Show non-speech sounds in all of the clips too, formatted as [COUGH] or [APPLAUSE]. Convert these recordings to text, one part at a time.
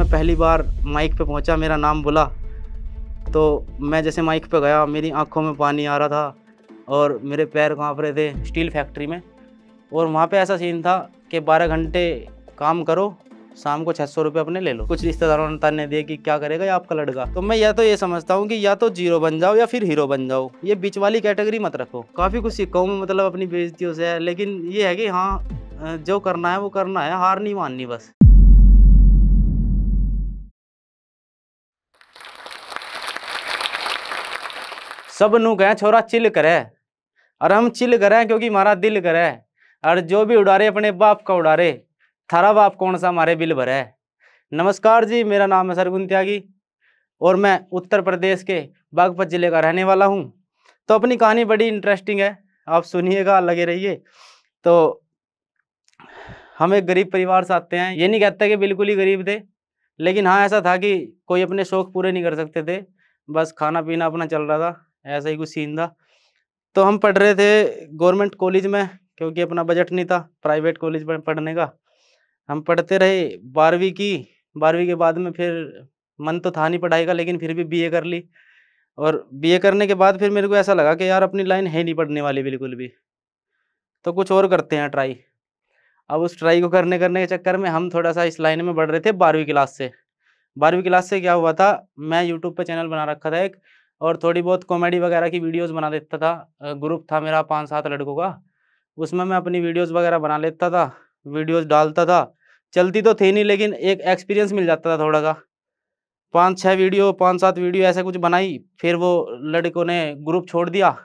मैं पहली बार माइक पे पहुंचा मेरा नाम बोला तो मैं जैसे माइक पे गया मेरी आंखों में पानी आ रहा था और मेरे पैर काँप रहे थे स्टील फैक्ट्री में और वहाँ पे ऐसा सीन था कि 12 घंटे काम करो शाम को छः सौ रुपये अपने ले लो कुछ रिश्तेदारों ने ताने दिए कि क्या करेगा या आपका लड़का तो मैं या तो ये समझता हूँ कि या तो जीरो बन जाओ या फिर हीरो बन जाओ ये बीच वाली कैटेगरी मत रखो काफ़ी कुछ सीखा हूँ मतलब अपनी बेजतियों से लेकिन ये है कि हाँ जो करना है वो करना है हार नहीं माननी बस सब नु कहें छोरा चिल करे और हम चिल करे क्योंकि हमारा दिल करे और जो भी उड़ारे अपने बाप का उड़ारे थारा बाप कौन सा हमारे बिल भरे नमस्कार जी मेरा नाम है सरगुन त्यागी और मैं उत्तर प्रदेश के बागपत जिले का रहने वाला हूँ तो अपनी कहानी बड़ी इंटरेस्टिंग है आप सुनिएगा लगे रहिए तो हम एक गरीब परिवार से आते हैं ये नहीं कहते कि बिल्कुल ही गरीब थे लेकिन हाँ ऐसा था कि कोई अपने शौक़ पूरे नहीं कर सकते थे बस खाना पीना अपना चल रहा था ऐसा ही कुछ सीन था तो हम पढ़ रहे थे गवर्नमेंट कॉलेज में क्योंकि अपना बजट नहीं था प्राइवेट कॉलेज में पढ़ने का हम पढ़ते रहे बारहवीं की बारहवीं के बाद में फिर मन तो था नहीं पढ़ाई का लेकिन फिर भी बीए कर ली और बीए करने के बाद फिर मेरे को ऐसा लगा कि यार अपनी लाइन है नहीं पढ़ने वाली बिल्कुल भी तो कुछ और करते हैं ट्राई अब उस ट्राई को करने करने के चक्कर में हम थोड़ा सा इस लाइन में बढ़ रहे थे बारहवीं क्लास से बारहवीं क्लास से क्या हुआ था मैं यूट्यूब पर चैनल बना रखा था एक और थोड़ी बहुत कॉमेडी वगैरह की वीडियोस बना देता था ग्रुप था मेरा पाँच सात लड़कों का उसमें मैं अपनी वीडियोस वगैरह बना लेता था वीडियोस डालता था चलती तो थी नहीं लेकिन एक एक्सपीरियंस मिल जाता था थोड़ा सा पाँच छः वीडियो पाँच सात वीडियो ऐसा कुछ बनाई फिर वो लड़कों ने ग्रुप छोड़ दिया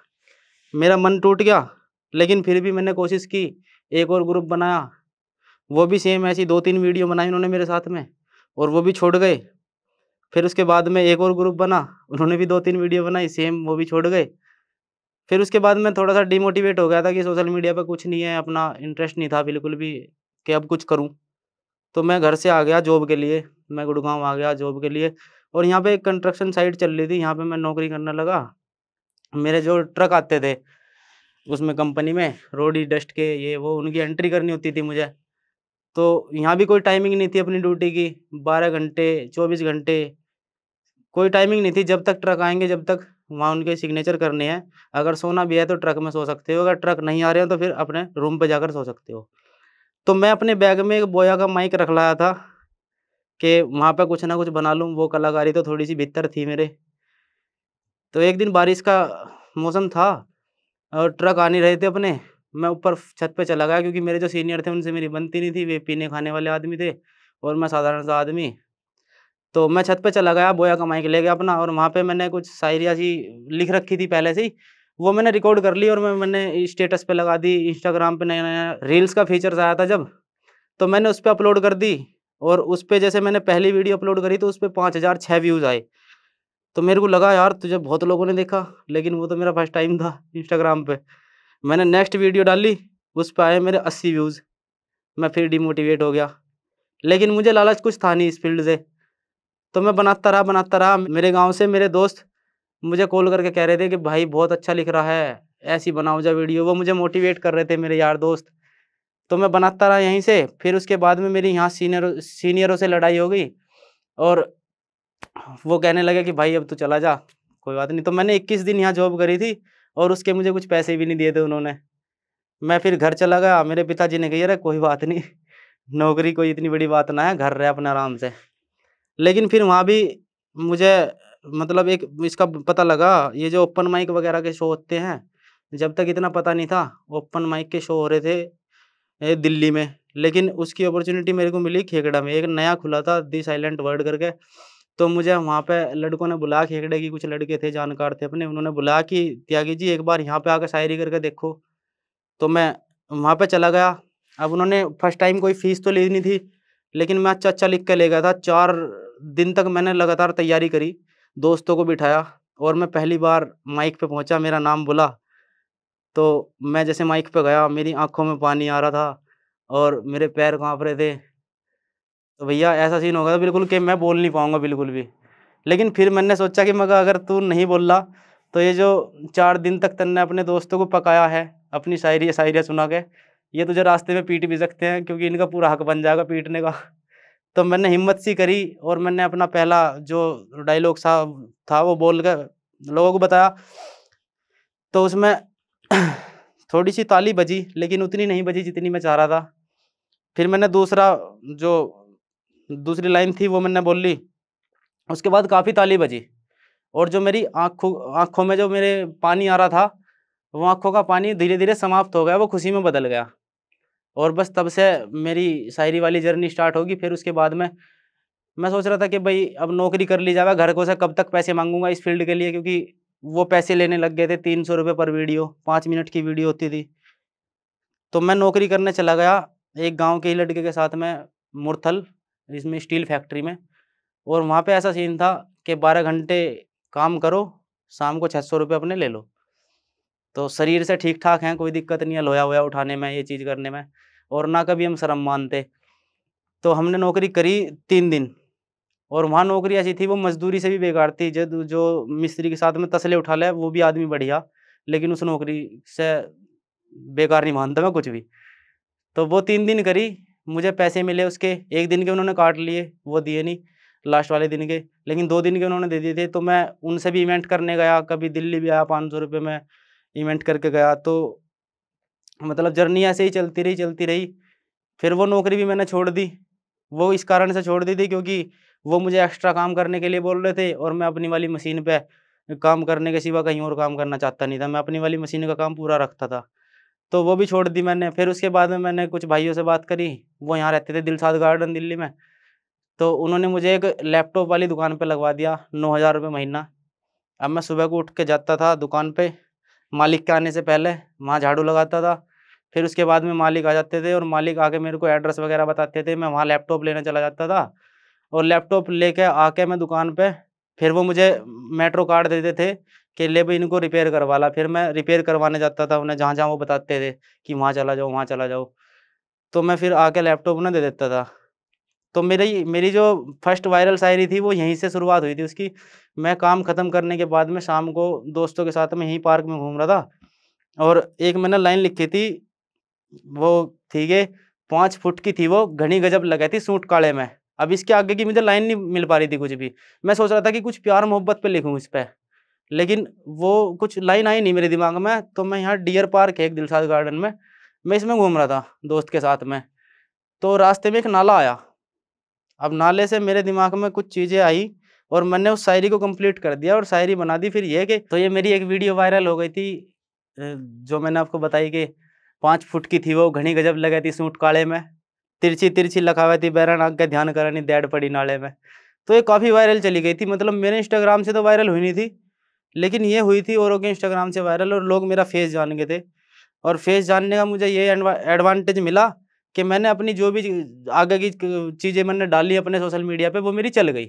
मेरा मन टूट गया लेकिन फिर भी मैंने कोशिश की एक और ग्रुप बनाया वो भी सेम ऐसी दो तीन वीडियो बनाई उन्होंने मेरे साथ में और वो भी छोड़ गए फिर उसके बाद में एक और ग्रुप बना उन्होंने भी दो तीन वीडियो बनाई सेम वो भी छोड़ गए फिर उसके बाद में थोड़ा सा डिमोटिवेट हो गया था कि सोशल मीडिया पर कुछ नहीं है अपना इंटरेस्ट नहीं था बिल्कुल भी कि अब कुछ करूँ तो मैं घर से आ गया जॉब के लिए मैं गुड़गांव आ गया जॉब के लिए और यहाँ पे एक कंस्ट्रक्शन साइट चल रही थी यहाँ पे मैं नौकरी करने लगा मेरे जो ट्रक आते थे उसमें कंपनी में रोडी डस्ट के ये वो उनकी एंट्री करनी होती थी मुझे तो यहाँ भी कोई टाइमिंग नहीं थी अपनी ड्यूटी की बारह घंटे चौबीस घंटे कोई टाइमिंग नहीं थी जब तक ट्रक आएंगे जब तक वहाँ उनके सिग्नेचर करने हैं अगर सोना भी है तो ट्रक में सो सकते हो अगर ट्रक नहीं आ रहे हो तो फिर अपने रूम पर जाकर सो सकते हो तो मैं अपने बैग में एक बोया का माइक रख लाया था कि वहाँ पर कुछ ना कुछ बना लूँ वो कलाकारी तो थोड़ी सी भीतर थी मेरे तो एक दिन बारिश का मौसम था और ट्रक आ नहीं रहे थे अपने मैं ऊपर छत पे चला गया क्योंकि मेरे जो सीनियर थे उनसे मेरी बनती नहीं थी वे पीने खाने वाले आदमी थे और मैं साधारण सा आदमी तो मैं छत पे चला गया बोया कमाई के ले गया अपना और वहाँ पे मैंने कुछ शायरिया सी लिख रखी थी पहले से ही वो मैंने रिकॉर्ड कर ली और मैं मैंने स्टेटस पे लगा दी इंस्टाग्राम पे नया नया रील्स का फीचर्स आया था जब तो मैंने उस पर अपलोड कर दी और उस पर जैसे मैंने पहली वीडियो अपलोड करी तो उस पर पाँच हज़ार छः व्यूज़ आए तो मेरे को लगा यार तुझे बहुत लोगों ने देखा लेकिन वो तो मेरा फर्स्ट टाइम था इंस्टाग्राम पर मैंने नेक्स्ट वीडियो डाली उस पर आए मेरे अस्सी व्यूज़ मैं फिर डिमोटिवेट हो गया लेकिन मुझे लालच कुछ था नहीं इस फील्ड से तो मैं बनाता रहा बनाता रहा मेरे गांव से मेरे दोस्त मुझे कॉल करके कह रहे थे कि भाई बहुत अच्छा लिख रहा है ऐसी बनाओ जा वीडियो वो मुझे मोटिवेट कर रहे थे मेरे यार दोस्त तो मैं बनाता रहा यहीं से फिर उसके बाद में मेरी यहाँ सीनियर सीनियरों से लड़ाई हो गई और वो कहने लगे कि भाई अब तो चला जा कोई बात नहीं तो मैंने इक्कीस दिन यहाँ जॉब करी थी और उसके मुझे कुछ पैसे भी नहीं दिए थे उन्होंने मैं फिर घर चला गया मेरे पिताजी ने कही अरे कोई बात नहीं नौकरी कोई इतनी बड़ी बात ना है घर रहे अपने आराम से लेकिन फिर वहाँ भी मुझे मतलब एक इसका पता लगा ये जो ओपन माइक वगैरह के शो होते हैं जब तक इतना पता नहीं था ओपन माइक के शो हो रहे थे दिल्ली में लेकिन उसकी अपॉर्चुनिटी मेरे को मिली खेकड़ा में एक नया खुला था दी साइलेंट वर्ड करके तो मुझे वहाँ पे लड़कों ने बुला के हेगड़े की कुछ लड़के थे जानकार थे अपने उन्होंने बुला कि त्यागी जी एक बार यहाँ पे आकर शायरी करके देखो तो मैं वहाँ पे चला गया अब उन्होंने फर्स्ट टाइम कोई फीस तो लेनी थी लेकिन मैं अच्छा अच्छा लिख के ले गया था चार दिन तक मैंने लगातार तैयारी करी दोस्तों को बिठाया और मैं पहली बार माइक पर पहुँचा मेरा नाम बोला तो मैं जैसे माइक पर गया मेरी आँखों में पानी आ रहा था और मेरे पैर कांप रहे थे तो भैया ऐसा सीन होगा तो बिल्कुल कि मैं बोल नहीं पाऊँगा बिल्कुल भी लेकिन फिर मैंने सोचा कि मगर अगर तू नहीं बोल रहा तो ये जो चार दिन तक तन्ने अपने दोस्तों को पकाया है अपनी शायरी शायरियाँ सुना के ये तुझे रास्ते में पीट भी सकते हैं क्योंकि इनका पूरा हक बन जाएगा पीटने का तो मैंने हिम्मत सी करी और मैंने अपना पहला जो डायलॉग था था वो बोल कर लोगों को बताया तो उसमें थोड़ी सी ताली बजी लेकिन उतनी नहीं बजी जितनी मैं चाह रहा था फिर मैंने दूसरा जो दूसरी लाइन थी वो मैंने बोल ली उसके बाद काफ़ी ताली बजी और जो मेरी आँखों आँखों में जो मेरे पानी आ रहा था वो आँखों का पानी धीरे धीरे समाप्त हो गया वो खुशी में बदल गया और बस तब से मेरी शायरी वाली जर्नी स्टार्ट होगी फिर उसके बाद में मैं सोच रहा था कि भाई अब नौकरी कर ली जाएगा घर को से कब तक पैसे मांगूंगा इस फील्ड के लिए क्योंकि वो पैसे लेने लग गए थे तीन सौ रुपये पर वीडियो पाँच मिनट की वीडियो होती थी तो मैं नौकरी करने चला गया एक गांव के ही लड़के के साथ में मुरथल इसमें स्टील फैक्ट्री में और वहाँ पे ऐसा सीन था कि बारह घंटे काम करो शाम को छः सौ रुपये अपने ले लो तो शरीर से ठीक ठाक हैं कोई दिक्कत नहीं है लोया वोया उठाने में ये चीज़ करने में और ना कभी हम शर्म मानते तो हमने नौकरी करी तीन दिन और वहाँ नौकरी ऐसी थी वो मजदूरी से भी बेकार थी जो जो मिस्त्री के साथ में तसले उठा ले वो भी आदमी बढ़िया लेकिन उस नौकरी से बेकार नहीं मानता मैं कुछ भी तो वो तीन दिन करी मुझे पैसे मिले उसके एक दिन के उन्होंने काट लिए वो दिए नहीं लास्ट वाले दिन के लेकिन दो दिन के उन्होंने दे दिए थे तो मैं उनसे भी इवेंट करने गया कभी दिल्ली भी आया पाँच सौ रुपये में इवेंट करके गया तो मतलब जर्नी ऐसे ही चलती रही चलती रही फिर वो नौकरी भी मैंने छोड़ दी वो इस कारण से छोड़ दी थी क्योंकि वो मुझे एक्स्ट्रा काम करने के लिए बोल रहे थे और मैं अपनी वाली मशीन पर काम करने के सिवा कहीं और काम करना चाहता नहीं था मैं अपनी वाली मशीन का काम पूरा रखता था तो वो भी छोड़ दी मैंने फिर उसके बाद में मैंने कुछ भाइयों से बात करी वो यहाँ रहते थे दिलसाद गार्डन दिल्ली में तो उन्होंने मुझे एक लैपटॉप वाली दुकान पर लगवा दिया नौ हज़ार रुपये महीना अब मैं सुबह को उठ के जाता था दुकान पे मालिक के आने से पहले वहाँ झाड़ू लगाता था फिर उसके बाद में मालिक आ जाते थे और मालिक आके मेरे को एड्रेस वगैरह बताते थे मैं वहाँ लैपटॉप लेने चला जाता था और लैपटॉप लेके आके मैं दुकान पर फिर वो मुझे मेट्रो कार्ड देते थे कि ले भाई इनको रिपेयर करवा ला फिर मैं रिपेयर करवाने जाता था उन्हें जहाँ जहाँ वो बताते थे कि वहाँ चला जाओ वहाँ चला जाओ तो मैं फिर आके लैपटॉप उन्हें दे देता था तो मेरी मेरी जो फर्स्ट वायरल शायरी थी वो यहीं से शुरुआत हुई थी उसकी मैं काम ख़त्म करने के बाद में शाम को दोस्तों के साथ में यहीं पार्क में घूम रहा था और एक मैंने लाइन लिखी थी वो ठीक है पाँच फुट की थी वो घनी गजब लगाई थी सूट काले में अब इसके आगे की मुझे लाइन नहीं मिल पा रही थी कुछ भी मैं सोच रहा था कि कुछ प्यार मोहब्बत पे लिखूं इस पर लेकिन वो कुछ लाइन आई नहीं मेरे दिमाग में तो मैं यहाँ डियर पार्क है एक दिलसाद गार्डन में मैं इसमें घूम रहा था दोस्त के साथ में तो रास्ते में एक नाला आया अब नाले से मेरे दिमाग में कुछ चीज़ें आई और मैंने उस शायरी को कंप्लीट कर दिया और शायरी बना दी फिर ये कि तो ये मेरी एक वीडियो वायरल हो गई थी जो मैंने आपको बताई कि पाँच फुट की थी वो घनी गजब लगे थी सूट काले में तिरछी तिरछी लखा हुआ थी बैरन आग का ध्यान करानी दैड पड़ी नाले में तो ये काफ़ी वायरल चली गई थी मतलब मेरे इंस्टाग्राम से तो वायरल हुई नहीं थी लेकिन ये हुई थी और ओके इंस्टाग्राम से वायरल और लोग मेरा फेस जान गए थे और फेस जानने का मुझे ये एडवांटेज मिला कि मैंने अपनी जो भी आगे की चीज़ें मैंने डाली अपने सोशल मीडिया पे वो मेरी चल गई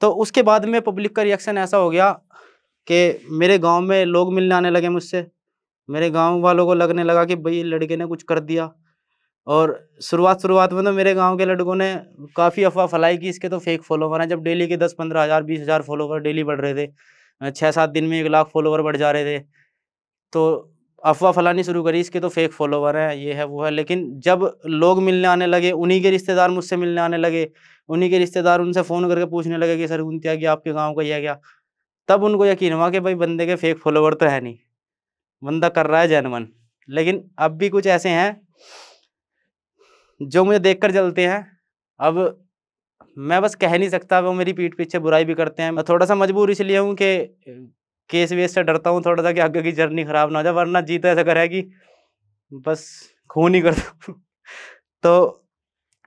तो उसके बाद में पब्लिक का रिएक्शन ऐसा हो गया कि मेरे गांव में लोग मिलने आने लगे मुझसे मेरे गांव वालों को लगने लगा कि भाई लड़के ने कुछ कर दिया और शुरुआत शुरुआत में तो मेरे गांव के लड़कों ने काफ़ी अफवाह फैलाई कि इसके तो फेक फॉलोवर हैं जब डेली के दस पंद्रह हज़ार बीस हज़ार फॉलोवर डेली बढ़ रहे थे छः सात दिन में एक लाख फॉलोवर बढ़ जा रहे थे तो अफवाह फैलानी शुरू करी इसके तो फेक फॉलोवर हैं ये है वो है लेकिन जब लोग मिलने आने लगे उन्हीं के रिश्तेदार मुझसे मिलने आने लगे उन्हीं के रिश्तेदार उनसे फ़ोन करके पूछने लगे कि सर उन क्या गया आपके गाँव का यह क्या तब उनको यकीन हुआ कि भाई बंदे के फेक फॉलोवर तो है नहीं बंदा कर रहा है जैनमन लेकिन अब भी कुछ ऐसे हैं जो मुझे देखकर जलते हैं अब मैं बस कह नहीं सकता वो मेरी पीठ पीछे बुराई भी करते हैं मैं थोड़ा सा मजबूर इसलिए हूँ कि केस वेस से डरता हूँ थोड़ा सा कि आगे की जर्नी ख़राब ना हो जाए वरना जीत ऐसा करेगी कि बस खून ही करता [LAUGHS] तो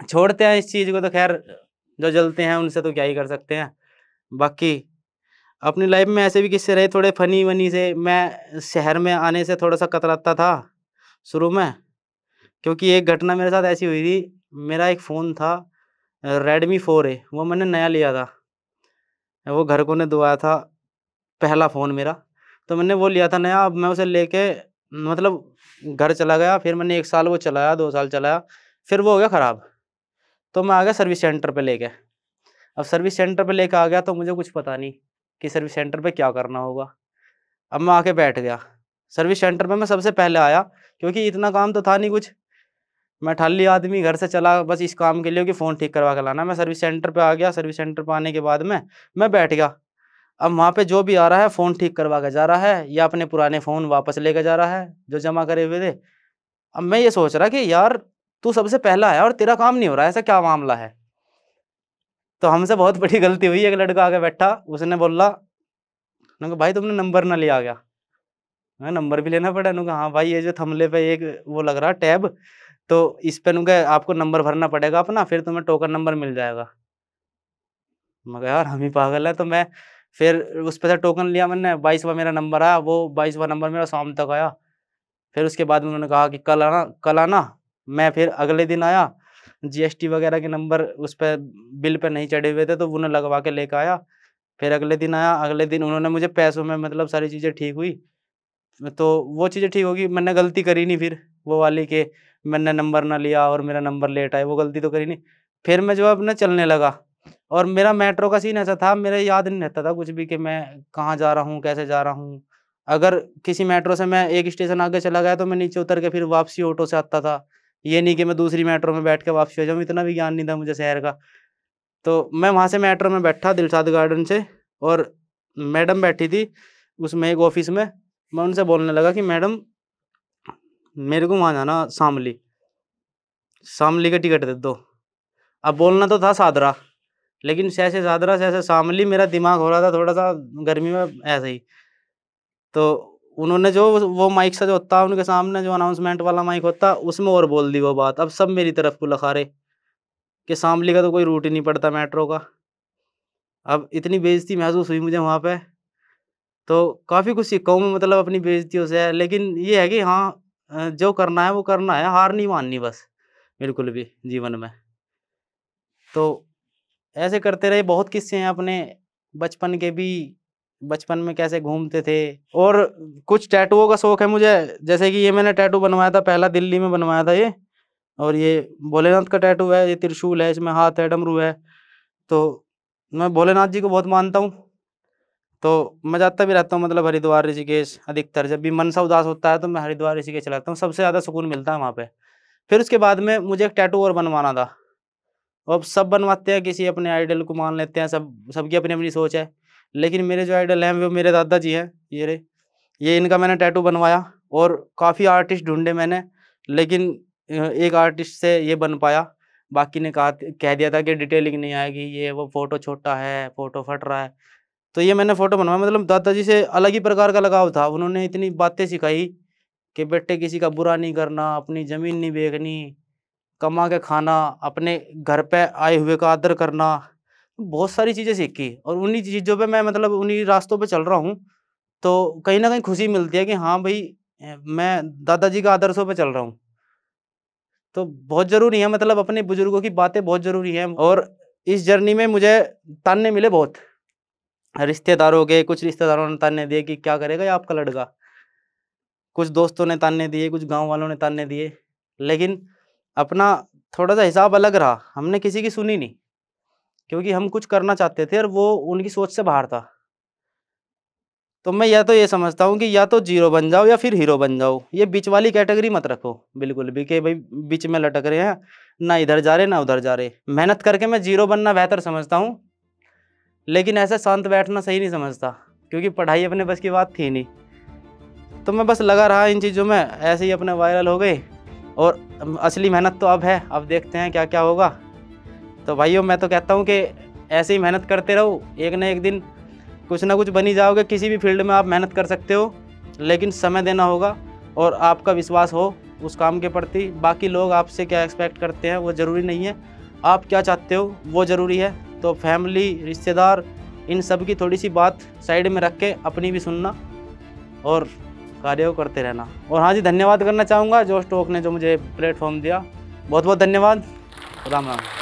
छोड़ते हैं इस चीज़ को तो खैर जो जलते हैं उनसे तो क्या ही कर सकते हैं बाकी अपनी लाइफ में ऐसे भी किस्से रहे थोड़े फनी वनी से मैं शहर में आने से थोड़ा सा कतराता था शुरू में क्योंकि एक घटना मेरे साथ ऐसी हुई थी मेरा एक फ़ोन था रेडमी फ़ोर है वो मैंने नया लिया था वो घर को ने दुआया था पहला फ़ोन मेरा तो मैंने वो लिया था नया अब मैं उसे लेके मतलब घर चला गया फिर मैंने एक साल वो चलाया दो साल चलाया फिर वो हो गया ख़राब तो मैं आ गया सर्विस सेंटर पे लेके अब सर्विस सेंटर पे लेके आ गया तो मुझे कुछ पता नहीं कि सर्विस सेंटर पे क्या करना होगा अब मैं आके बैठ गया सर्विस सेंटर पे मैं सबसे पहले आया क्योंकि इतना काम तो था नहीं कुछ मैं ठाली आदमी घर से चला बस इस काम के लिए कि फ़ोन ठीक करवा के लाना मैं सर्विस सेंटर पे आ गया सर्विस सेंटर पर आने के बाद में मैं बैठ गया अब वहाँ पे जो भी आ रहा है फ़ोन ठीक करवा के जा रहा है या अपने पुराने फ़ोन वापस लेके जा रहा है जो जमा करे हुए थे अब मैं ये सोच रहा कि यार तू सबसे पहला है और तेरा काम नहीं हो रहा है ऐसा क्या मामला है तो हमसे बहुत बड़ी गलती हुई एक लड़का आके बैठा उसने बोला उन्होंने भाई तुमने नंबर ना लिया गया मैं नंबर भी लेना पड़ा ना हाँ भाई ये जो थमले पे एक वो लग रहा टैब तो इस पर उनका आपको नंबर भरना पड़ेगा अपना फिर तुम्हें टोकन नंबर मिल जाएगा मगर यार हम ही पागल है तो मैं फिर उस पर से टोकन लिया मैंने बाईसवा मेरा नंबर आया वो बाईसवा नंबर मेरा शाम तक आया फिर उसके बाद उन्होंने कहा कि कल आना कल आना मैं फिर अगले दिन आया जीएसटी वगैरह के नंबर उस पर बिल पे नहीं चढ़े हुए थे तो उन्हें लगवा के लेकर आया फिर अगले दिन आया अगले दिन उन्होंने मुझे पैसों में मतलब सारी चीज़ें ठीक हुई तो वो चीज़ें ठीक होगी मैंने गलती करी नहीं फिर वो वाली के मैंने नंबर ना लिया और मेरा नंबर लेट आया वो गलती तो करी नहीं फिर मैं जो है अपना चलने लगा और मेरा मेट्रो का सीन ऐसा था मेरे याद नहीं रहता था कुछ भी कि मैं कहाँ जा रहा हूँ कैसे जा रहा हूँ अगर किसी मेट्रो से मैं एक स्टेशन आगे चला गया तो मैं नीचे उतर के फिर वापसी ऑटो से आता था ये नहीं कि मैं दूसरी मेट्रो में बैठ के वापसी हो जाऊँ इतना भी ज्ञान नहीं था मुझे शहर का तो मैं वहाँ से मेट्रो में बैठा दिलसाद गार्डन से और मैडम बैठी थी उसमें एक ऑफिस में मैं उनसे बोलने लगा कि मैडम मेरे को वहाँ जाना शामली शामली का टिकट दे दो अब बोलना तो था सादरा लेकिन सैसे सादरा सैसे शामली मेरा दिमाग हो रहा था थोड़ा सा गर्मी में ऐसे ही तो उन्होंने जो वो माइक सा जो होता है उनके सामने जो अनाउंसमेंट वाला माइक होता उसमें और बोल दी वो बात अब सब मेरी तरफ को लखा रहे कि शामली का तो कोई रूट ही नहीं पड़ता मेट्रो का अब इतनी बेइज्जती महसूस हुई मुझे वहाँ पे तो काफ़ी कुछ सीखा हूँ मतलब अपनी बेइज्जतियों से लेकिन ये है कि हाँ जो करना है वो करना है हार नहीं माननी बस बिल्कुल भी जीवन में तो ऐसे करते रहे बहुत किस्से हैं अपने बचपन के भी बचपन में कैसे घूमते थे और कुछ टैटूओं का शौक है मुझे जैसे कि ये मैंने टैटू बनवाया था पहला दिल्ली में बनवाया था ये और ये भोलेनाथ का टैटू है ये त्रिशूल है इसमें हाथ है डमरू है तो मैं भोलेनाथ जी को बहुत मानता हूँ तो मैं जाता भी रहता हूँ मतलब हरिद्वार ऋषिकेश अधिकतर जब भी मन सा उदास होता है तो मैं हरिद्वार ऋषिकेश चलाता हूँ सबसे ज़्यादा सुकून मिलता है वहाँ पे फिर उसके बाद में मुझे एक टैटू और बनवाना था अब सब बनवाते हैं किसी अपने आइडल को मान लेते हैं सब सबकी अपनी अपनी सोच है लेकिन मेरे जो आइडल हैं वो मेरे दादाजी हैं ये रे ये इनका मैंने टैटू बनवाया और काफ़ी आर्टिस्ट ढूंढे मैंने लेकिन एक आर्टिस्ट से ये बन पाया बाकी ने कहा कह दिया था कि डिटेलिंग नहीं आएगी ये वो फ़ोटो छोटा है फ़ोटो फट रहा है तो ये मैंने फोटो बनवाया मतलब दादाजी से अलग ही प्रकार का लगाव था उन्होंने इतनी बातें सिखाई कि बेटे किसी का बुरा नहीं करना अपनी ज़मीन नहीं बेचनी कमा के खाना अपने घर पे आए हुए का आदर करना बहुत सारी चीज़ें सीखी और उन्हीं चीज़ों पे मैं मतलब उन्हीं रास्तों पे चल रहा हूँ तो कहीं ना कहीं खुशी मिलती है कि हाँ भाई मैं दादाजी का आदर्शों पे चल रहा हूँ तो बहुत ज़रूरी है मतलब अपने बुज़ुर्गों की बातें बहुत ज़रूरी हैं और इस जर्नी में मुझे ताने मिले बहुत रिश्तेदार हो गए कुछ रिश्तेदारों ने ताने दिए कि क्या करेगा या आपका लड़का कुछ दोस्तों ने ताने दिए कुछ गांव वालों ने ताने दिए लेकिन अपना थोड़ा सा हिसाब अलग रहा हमने किसी की सुनी नहीं क्योंकि हम कुछ करना चाहते थे और वो उनकी सोच से बाहर था तो मैं या तो ये समझता हूँ कि या तो जीरो बन जाओ या फिर हीरो बन जाओ ये बीच वाली कैटेगरी मत रखो बिल्कुल भी कि भाई बीच में लटक रहे हैं ना इधर जा रहे ना उधर जा रहे मेहनत करके मैं जीरो बनना बेहतर समझता हूँ लेकिन ऐसे शांत बैठना सही नहीं समझता क्योंकि पढ़ाई अपने बस की बात थी नहीं तो मैं बस लगा रहा इन चीज़ों में ऐसे ही अपने वायरल हो गए और असली मेहनत तो अब है अब देखते हैं क्या क्या होगा तो भाइयों मैं तो कहता हूँ कि ऐसे ही मेहनत करते रहो एक ना एक दिन कुछ ना कुछ बनी जाओगे किसी भी फील्ड में आप मेहनत कर सकते हो लेकिन समय देना होगा और आपका विश्वास हो उस काम के प्रति बाकी लोग आपसे क्या एक्सपेक्ट करते हैं वो ज़रूरी नहीं है आप क्या चाहते हो वो ज़रूरी है तो फैमिली रिश्तेदार इन सब की थोड़ी सी बात साइड में रख के अपनी भी सुनना और कार्य करते रहना और हाँ जी धन्यवाद करना चाहूँगा जो स्टॉक ने जो मुझे प्लेटफॉर्म दिया बहुत बहुत धन्यवाद राम राम